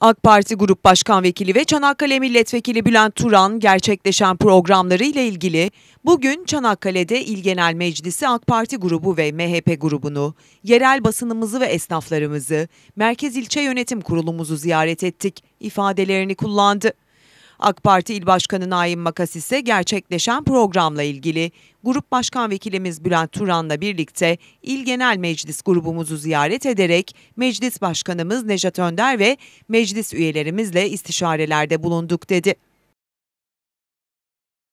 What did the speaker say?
AK Parti Grup Başkan Vekili ve Çanakkale Milletvekili Bülent Turan gerçekleşen programları ile ilgili bugün Çanakkale'de İl Genel Meclisi AK Parti grubu ve MHP grubunu, yerel basınımızı ve esnaflarımızı, Merkez İlçe Yönetim Kurulumuzu ziyaret ettik ifadelerini kullandı. AK Parti İl Başkanı Naim Makas ise gerçekleşen programla ilgili Grup Başkan Vekilimiz Bülent Turan'la birlikte İl Genel Meclis grubumuzu ziyaret ederek Meclis Başkanımız Nejat Önder ve meclis üyelerimizle istişarelerde bulunduk dedi.